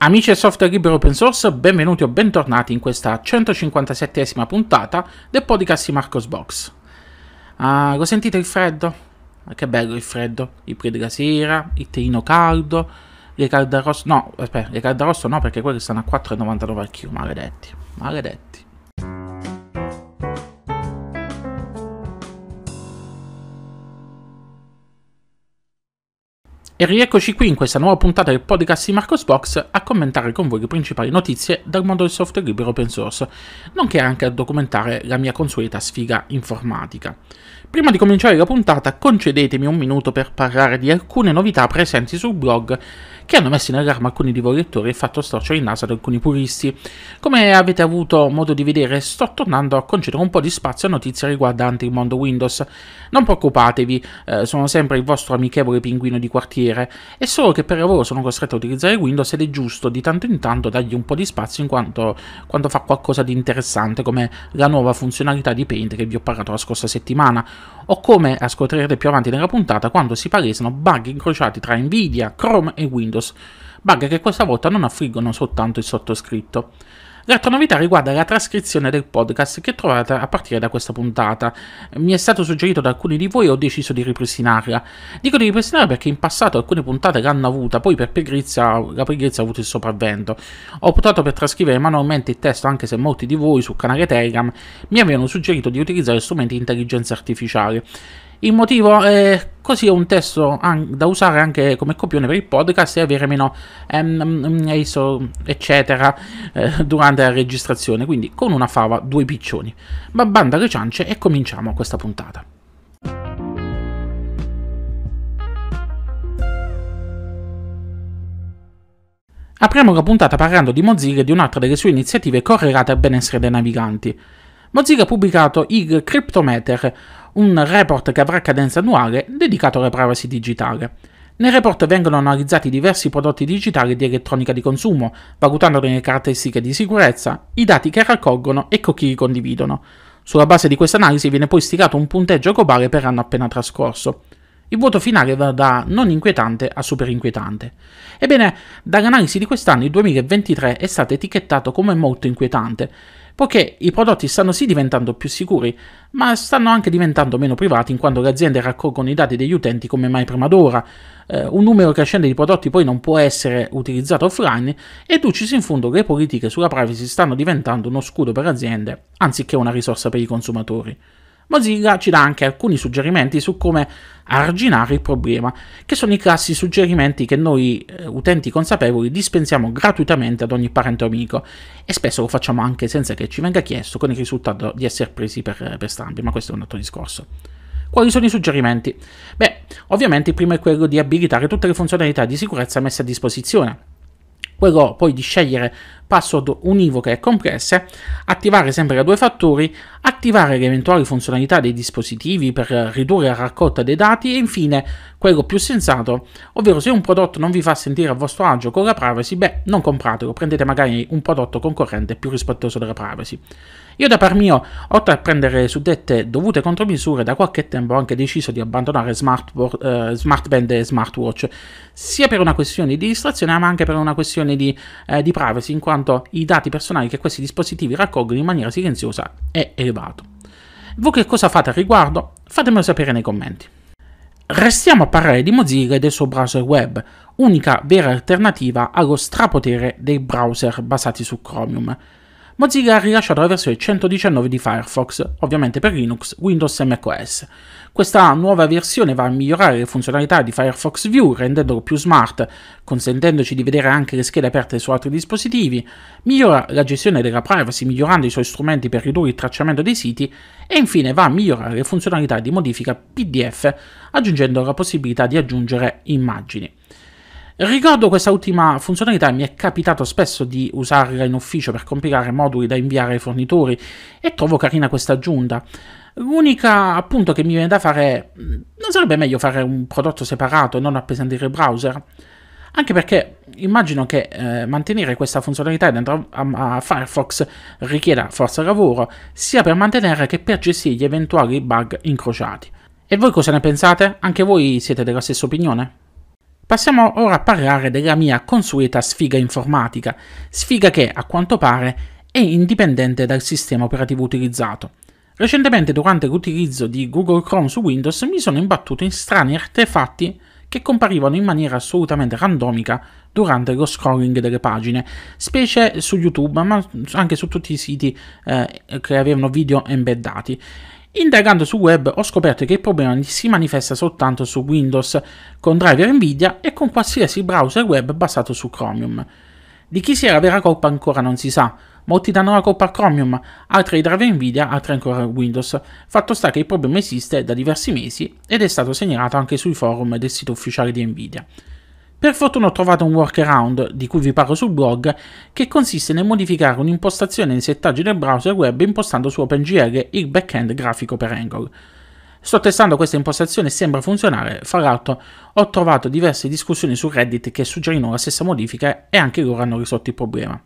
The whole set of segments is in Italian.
Amici del software libero open source, benvenuti o bentornati in questa 157esima puntata del podcast di Marcos Box. Uh, lo sentite il freddo? Ah, che bello il freddo, il pre della sera, il teino caldo, le caldarosso, no, aspetta, le caldarosso no perché quelle stanno a 4,99 al chilo, maledetti, maledetti. E rieccoci qui in questa nuova puntata del podcast di Marcosbox a commentare con voi le principali notizie dal mondo del software libero open source, nonché anche a documentare la mia consueta sfiga informatica. Prima di cominciare la puntata concedetemi un minuto per parlare di alcune novità presenti sul blog che hanno messo in allarme alcuni di voi lettori e fatto storcere il naso ad alcuni puristi. Come avete avuto modo di vedere sto tornando a concedere un po' di spazio a notizie riguardanti il mondo Windows. Non preoccupatevi, eh, sono sempre il vostro amichevole pinguino di quartiere, è solo che per lavoro sono costretto a utilizzare Windows ed è giusto di tanto in tanto dargli un po' di spazio in quanto quando fa qualcosa di interessante come la nuova funzionalità di Paint che vi ho parlato la scorsa settimana o come ascolterete più avanti nella puntata quando si palesano bug incrociati tra Nvidia, Chrome e Windows, bug che questa volta non affliggono soltanto il sottoscritto. L'altra novità riguarda la trascrizione del podcast che trovate a partire da questa puntata. Mi è stato suggerito da alcuni di voi e ho deciso di ripristinarla. Dico di ripristinarla perché in passato alcune puntate l'hanno avuta, poi per pigrizia la pigrizia ha avuto il sopravvento. Ho optato per trascrivere manualmente il testo anche se molti di voi sul canale Telegram mi avevano suggerito di utilizzare strumenti di intelligenza artificiale. Il motivo è così è un testo da usare anche come copione per il podcast e avere meno um, ehm, ISO mm, mm, eh, eccetera eh, durante la registrazione, quindi con una fava due piccioni. Ma banda le ciance e cominciamo questa puntata. Apriamo la puntata parlando di Mozilla e di un'altra delle sue iniziative correlate al benessere dei naviganti. Mozilla ha pubblicato il Cryptometer, un report che avrà cadenza annuale dedicato alla privacy digitale. Nel report vengono analizzati diversi prodotti digitali di elettronica di consumo, valutandone le caratteristiche di sicurezza, i dati che raccolgono e con chi li condividono. Sulla base di questa analisi viene poi stilato un punteggio globale per l'anno appena trascorso. Il voto finale va da non inquietante a super inquietante. Ebbene, dall'analisi di quest'anno il 2023 è stato etichettato come molto inquietante poiché i prodotti stanno sì diventando più sicuri, ma stanno anche diventando meno privati in quanto le aziende raccolgono i dati degli utenti come mai prima d'ora, eh, un numero crescente di prodotti poi non può essere utilizzato offline e ducis in fondo le politiche sulla privacy stanno diventando uno scudo per aziende anziché una risorsa per i consumatori. Mozilla ci dà anche alcuni suggerimenti su come arginare il problema, che sono i classi suggerimenti che noi eh, utenti consapevoli dispensiamo gratuitamente ad ogni parente o amico e spesso lo facciamo anche senza che ci venga chiesto con il risultato di essere presi per, per strambi, ma questo è un altro discorso. Quali sono i suggerimenti? Beh, ovviamente il primo è quello di abilitare tutte le funzionalità di sicurezza messe a disposizione, quello poi di scegliere password univoche e complesse, attivare sempre da due fattori, attivare le eventuali funzionalità dei dispositivi per ridurre la raccolta dei dati e infine quello più sensato, ovvero se un prodotto non vi fa sentire a vostro agio con la privacy, beh, non compratelo, prendete magari un prodotto concorrente più rispettoso della privacy. Io da par mio, oltre a prendere suddette dovute contromisure, da qualche tempo ho anche deciso di abbandonare smartboard, eh, smartband e smartwatch, sia per una questione di distrazione ma anche per una questione di, eh, di privacy, in quanto quanto i dati personali che questi dispositivi raccolgono in maniera silenziosa è elevato. Voi che cosa fate al riguardo? Fatemelo sapere nei commenti. Restiamo a parlare di Mozilla e del suo browser web, unica vera alternativa allo strapotere dei browser basati su Chromium. Mozilla ha rilasciato la versione 119 di Firefox, ovviamente per Linux, Windows e macOS. Questa nuova versione va a migliorare le funzionalità di Firefox View, rendendolo più smart, consentendoci di vedere anche le schede aperte su altri dispositivi, migliora la gestione della privacy migliorando i suoi strumenti per ridurre il tracciamento dei siti e infine va a migliorare le funzionalità di modifica PDF aggiungendo la possibilità di aggiungere immagini. Ricordo questa ultima funzionalità, mi è capitato spesso di usarla in ufficio per compilare moduli da inviare ai fornitori e trovo carina questa aggiunta. L'unica appunto che mi viene da fare è, mm, non sarebbe meglio fare un prodotto separato e non appesantire il browser? Anche perché immagino che eh, mantenere questa funzionalità dentro a, a, Firefox richieda forza lavoro, sia per mantenere che per gestire gli eventuali bug incrociati. E voi cosa ne pensate? Anche voi siete della stessa opinione? Passiamo ora a parlare della mia consueta sfiga informatica, sfiga che, a quanto pare, è indipendente dal sistema operativo utilizzato. Recentemente, durante l'utilizzo di Google Chrome su Windows, mi sono imbattuto in strani artefatti che comparivano in maniera assolutamente randomica durante lo scrolling delle pagine, specie su YouTube, ma anche su tutti i siti eh, che avevano video embeddati. Indagando sul web ho scoperto che il problema si manifesta soltanto su Windows, con driver Nvidia e con qualsiasi browser web basato su Chromium. Di chi sia la vera colpa ancora non si sa, molti danno la colpa a Chromium, altri ai driver Nvidia, altri ancora a Windows. Fatto sta che il problema esiste da diversi mesi ed è stato segnalato anche sui forum del sito ufficiale di Nvidia. Per fortuna ho trovato un workaround, di cui vi parlo sul blog, che consiste nel modificare un'impostazione in settaggi del browser web impostando su OpenGL il backend grafico per Angle. Sto testando questa impostazione e sembra funzionare, fra l'altro ho trovato diverse discussioni su Reddit che suggerivano la stessa modifica e anche loro hanno risolto il problema.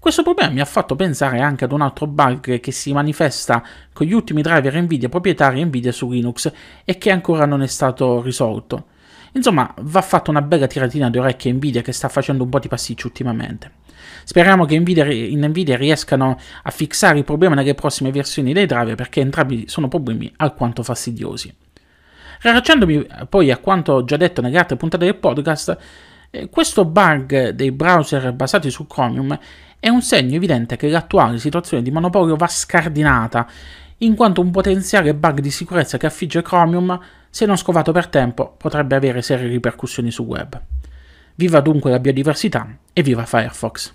Questo problema mi ha fatto pensare anche ad un altro bug che si manifesta con gli ultimi driver Nvidia proprietari Nvidia su Linux e che ancora non è stato risolto. Insomma, va fatta una bella tiratina di orecchie a Nvidia che sta facendo un po' di pasticci ultimamente. Speriamo che Nvidia, in Nvidia riescano a fissare il problema nelle prossime versioni dei driver perché entrambi sono problemi alquanto fastidiosi. Riallacciandomi eh, poi a quanto già detto nelle altre puntate del podcast, eh, questo bug dei browser basati su Chromium è un segno evidente che l'attuale situazione di monopolio va scardinata, in quanto un potenziale bug di sicurezza che affigge Chromium se non scovato per tempo potrebbe avere serie ripercussioni sul web. Viva dunque la biodiversità e viva Firefox!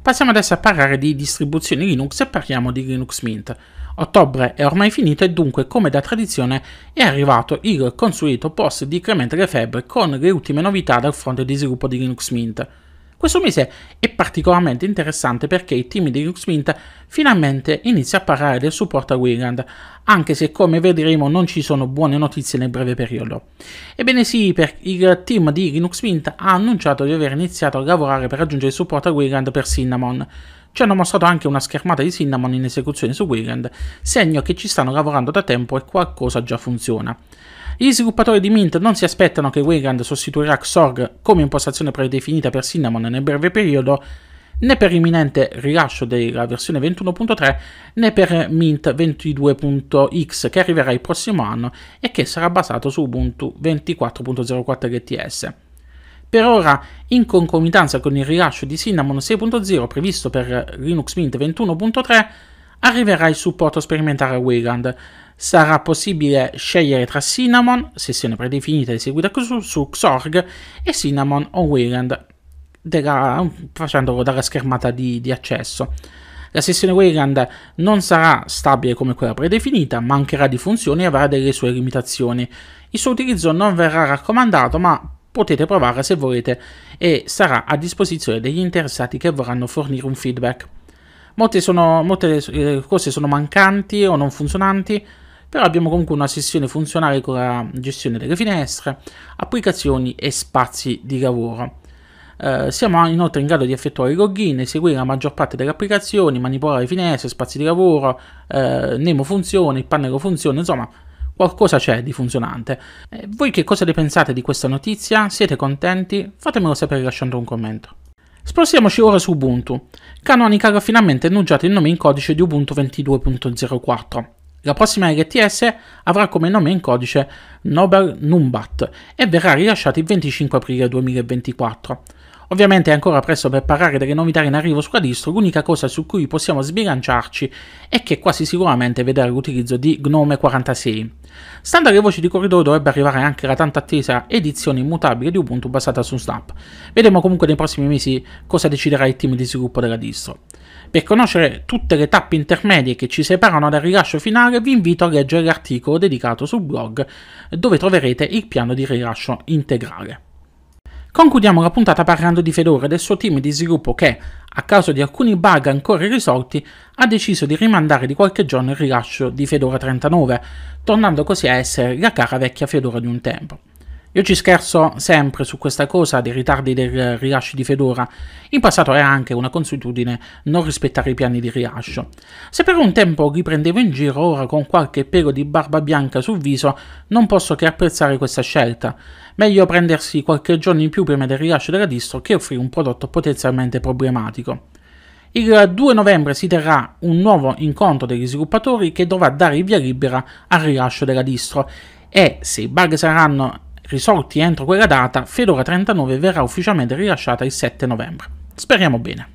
Passiamo adesso a parlare di distribuzioni Linux e parliamo di Linux Mint. Ottobre è ormai finito e dunque, come da tradizione, è arrivato il consueto post di Clemente Lefebvre con le ultime novità dal fronte di sviluppo di Linux Mint. Questo mese è particolarmente interessante perché il team di Lux Mint finalmente inizia a parlare del supporto a Wigand, anche se come vedremo non ci sono buone notizie nel breve periodo. Ebbene sì, il team di Linux Mint ha annunciato di aver iniziato a lavorare per raggiungere il supporto a Wigand per Cinnamon, ci hanno mostrato anche una schermata di Cinnamon in esecuzione su Wigand, segno che ci stanno lavorando da tempo e qualcosa già funziona. Gli sviluppatori di Mint non si aspettano che Wayland sostituirà Xorg come impostazione predefinita per Cinnamon nel breve periodo, né per imminente rilascio della versione 21.3 né per Mint 22.x che arriverà il prossimo anno e che sarà basato su Ubuntu 24.04 LTS. Per ora, in concomitanza con il rilascio di Cinnamon 6.0 previsto per Linux Mint 21.3, Arriverà il supporto sperimentare Wayland. Sarà possibile scegliere tra Cinnamon, sessione predefinita eseguita su, su Xorg, e Cinnamon o Wigand, facendolo dalla schermata di, di accesso. La sessione Wayland non sarà stabile come quella predefinita, mancherà di funzioni e avrà delle sue limitazioni. Il suo utilizzo non verrà raccomandato, ma potete provare se volete e sarà a disposizione degli interessati che vorranno fornire un feedback sono, molte eh, cose sono mancanti o non funzionanti, però abbiamo comunque una sessione funzionale con la gestione delle finestre, applicazioni e spazi di lavoro. Eh, siamo inoltre in grado di effettuare i login, eseguire la maggior parte delle applicazioni, manipolare finestre, spazi di lavoro, eh, Nemo funziona, il pannello funziona, insomma qualcosa c'è di funzionante. Eh, voi che cosa ne pensate di questa notizia? Siete contenti? Fatemelo sapere lasciando un commento. Spostiamoci ora su Ubuntu. Canonical ha finalmente annunciato il nome in codice di Ubuntu 22.04. La prossima LTS avrà come nome in codice Nobel Numbat e verrà rilasciata il 25 aprile 2024. Ovviamente è ancora presto per parlare delle novità in arrivo su Quadistro, l'unica cosa su cui possiamo sbilanciarci è che quasi sicuramente vedrà l'utilizzo di Gnome 46. Stando alle voci di corridoio dovrebbe arrivare anche la tanto attesa edizione immutabile di Ubuntu basata su Snap. Vedremo comunque nei prossimi mesi cosa deciderà il team di sviluppo della distro. Per conoscere tutte le tappe intermedie che ci separano dal rilascio finale vi invito a leggere l'articolo dedicato sul blog dove troverete il piano di rilascio integrale. Concludiamo la puntata parlando di Fedora e del suo team di sviluppo che, a causa di alcuni bug ancora irrisolti, ha deciso di rimandare di qualche giorno il rilascio di Fedora 39, tornando così a essere la cara vecchia Fedora di un tempo. Io ci scherzo sempre su questa cosa dei ritardi del rilascio di Fedora. In passato era anche una consuetudine non rispettare i piani di rilascio. Se per un tempo li prendevo in giro, ora con qualche pelo di barba bianca sul viso, non posso che apprezzare questa scelta. Meglio prendersi qualche giorno in più prima del rilascio della distro che offrire un prodotto potenzialmente problematico. Il 2 novembre si terrà un nuovo incontro degli sviluppatori che dovrà dare il via libera al rilascio della distro e se i bug saranno risolti entro quella data, Fedora 39 verrà ufficialmente rilasciata il 7 novembre. Speriamo bene.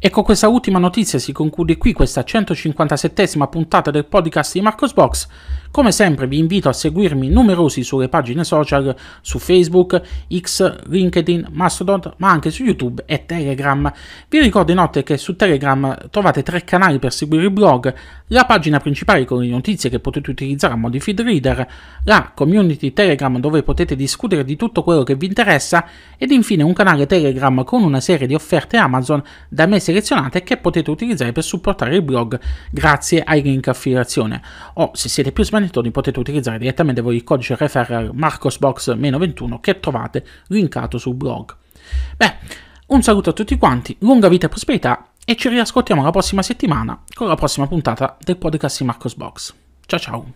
E con questa ultima notizia si conclude qui questa 157esima puntata del podcast di Marcos Box. Come sempre vi invito a seguirmi numerosi sulle pagine social su Facebook, X, LinkedIn, Mastodon, ma anche su YouTube e Telegram. Vi ricordo inoltre che su Telegram trovate tre canali per seguire il blog, la pagina principale con le notizie che potete utilizzare a modi feed reader, la community Telegram dove potete discutere di tutto quello che vi interessa ed infine un canale Telegram con una serie di offerte Amazon da me selezionate che potete utilizzare per supportare il blog grazie ai link affiliazione. O se siete più sbagliati manettoni potete utilizzare direttamente voi il codice referral marcosbox-21 che trovate linkato sul blog. Beh, un saluto a tutti quanti, lunga vita e prosperità e ci riascoltiamo la prossima settimana con la prossima puntata del podcast di Marcosbox. Ciao ciao!